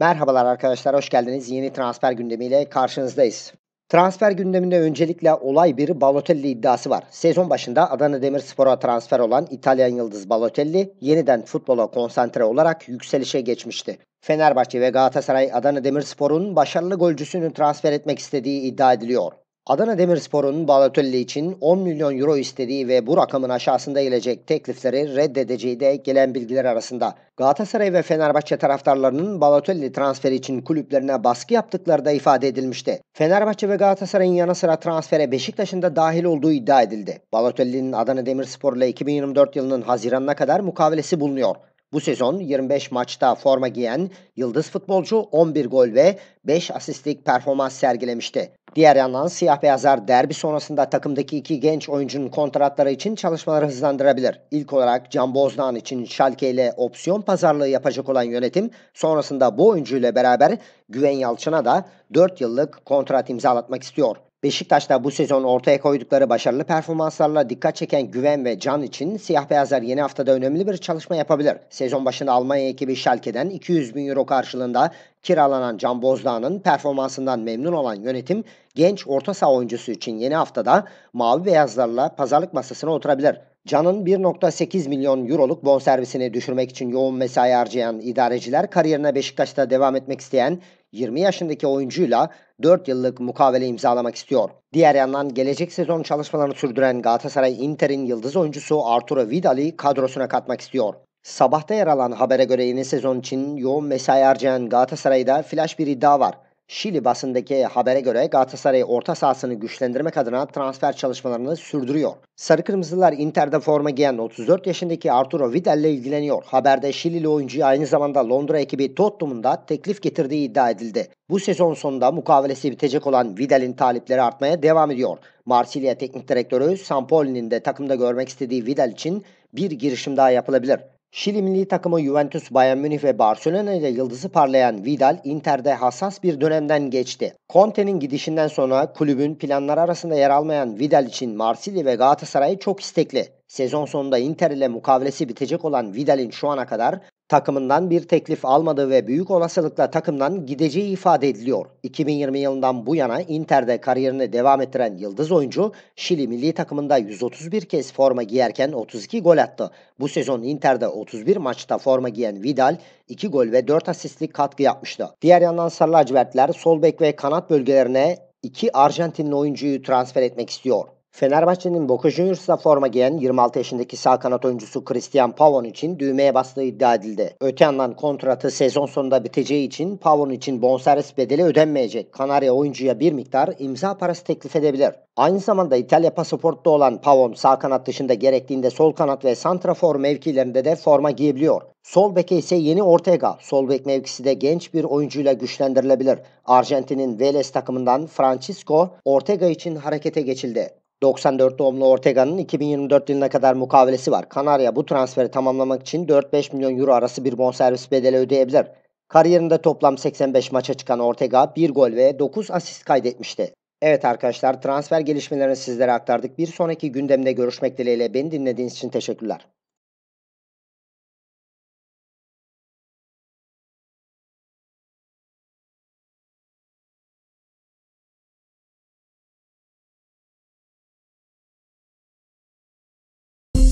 Merhabalar arkadaşlar, hoş geldiniz. Yeni transfer gündemiyle karşınızdayız. Transfer gündeminde öncelikle olay bir Balotelli iddiası var. Sezon başında Adana Demirspor'a transfer olan İtalyan yıldız Balotelli yeniden futbola konsantre olarak yükselişe geçmişti. Fenerbahçe ve Galatasaray Adana Demirspor'un başarılı golcüsünü transfer etmek istediği iddia ediliyor. Adana Demirspor'un Balotelli için 10 milyon euro istediği ve bu rakamın aşağısında gelecek teklifleri reddedeceği de gelen bilgiler arasında. Galatasaray ve Fenerbahçe taraftarlarının Balotelli transferi için kulüplerine baskı yaptıkları da ifade edilmişti. Fenerbahçe ve Galatasaray'ın yanı sıra transfere Beşiktaş'ın da dahil olduğu iddia edildi. Balotelli'nin Adana Demirspor'la 2024 yılının Haziran'ına kadar mukavelesi bulunuyor. Bu sezon 25 maçta forma giyen yıldız futbolcu 11 gol ve 5 asistlik performans sergilemişti. Diğer yandan siyah beyazlar er derbi sonrasında takımdaki iki genç oyuncunun kontratları için çalışmaları hızlandırabilir. İlk olarak Can Bozdağ'ın için Schalke ile opsiyon pazarlığı yapacak olan yönetim sonrasında bu oyuncuyla beraber Güven Yalçın'a da 4 yıllık kontrat imzalatmak istiyor. Beşiktaş'ta bu sezon ortaya koydukları başarılı performanslarla dikkat çeken Güven ve Can için siyah beyazlar yeni haftada önemli bir çalışma yapabilir. Sezon başında Almanya ekibi Schalke'den 200 bin euro karşılığında kiralanan Can Bozdağ'ın performansından memnun olan yönetim genç orta saha oyuncusu için yeni haftada mavi beyazlarla pazarlık masasına oturabilir. Can'ın 1.8 milyon euroluk bonservisini düşürmek için yoğun mesai harcayan idareciler kariyerine Beşiktaş'ta devam etmek isteyen 20 yaşındaki oyuncuyla 4 yıllık mukavele imzalamak istiyor. Diğer yandan gelecek sezon çalışmalarını sürdüren Galatasaray Inter'in yıldız oyuncusu Arturo Vidal'i kadrosuna katmak istiyor. Sabahta yer alan habere göre yeni sezon için yoğun mesai harcayan Galatasaray'da flash bir iddia var. Şili basındaki habere göre Galatasaray orta sahasını güçlendirmek adına transfer çalışmalarını sürdürüyor. Sarı Kırmızılar Inter'de forma giyen 34 yaşındaki Arturo Vidal ile ilgileniyor. Haberde Şilili oyuncuyu aynı zamanda Londra ekibi Tottenham'ın da teklif getirdiği iddia edildi. Bu sezon sonunda mukavelesi bitecek olan Vidal'in talipleri artmaya devam ediyor. Marsilya Teknik Direktörü Sampoli'nin de takımda görmek istediği Vidal için bir girişim daha yapılabilir. Şili milli takımı Juventus, Bayern Münih ve Barcelona ile yıldızı parlayan Vidal, Inter'de hassas bir dönemden geçti. Conte'nin gidişinden sonra kulübün planları arasında yer almayan Vidal için Marsilya ve Galatasaray çok istekli. Sezon sonunda Inter ile mukavelesi bitecek olan Vidal'in şu ana kadar takımından bir teklif almadığı ve büyük olasılıkla takımdan gideceği ifade ediliyor. 2020 yılından bu yana Inter'de kariyerini devam ettiren yıldız oyuncu Şili milli takımında 131 kez forma giyerken 32 gol attı. Bu sezon Inter'de 31 maçta forma giyen Vidal 2 gol ve 4 asistlik katkı yapmıştı. Diğer yandan Sarı Lacivertler sol bek ve kanat bölgelerine 2 Arjantinli oyuncuyu transfer etmek istiyor. Fenerbahçe'nin Boca Juniors'la forma giyen 26 yaşındaki sağ kanat oyuncusu Christian Pavon için düğmeye bastığı iddia edildi. Öte yandan kontratı sezon sonunda biteceği için Pavon için bonservis bedeli ödenmeyecek. Kanarya oyuncuya bir miktar imza parası teklif edebilir. Aynı zamanda İtalya pasaportta olan Pavon sağ kanat dışında gerektiğinde sol kanat ve santrafor mevkilerinde de forma giyebiliyor. Sol beke ise yeni Ortega. Sol bek mevkisi de genç bir oyuncuyla güçlendirilebilir. Arjantin'in Vélez takımından Francisco Ortega için harekete geçildi. 94 doğumlu Ortega'nın 2024 yılına kadar mukavelesi var. Kanarya bu transferi tamamlamak için 4-5 milyon euro arası bir bonservis bedeli ödeyebilir. Kariyerinde toplam 85 maça çıkan Ortega 1 gol ve 9 asist kaydetmişti. Evet arkadaşlar transfer gelişmelerini sizlere aktardık. Bir sonraki gündemde görüşmek dileğiyle beni dinlediğiniz için teşekkürler.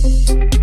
Thank you.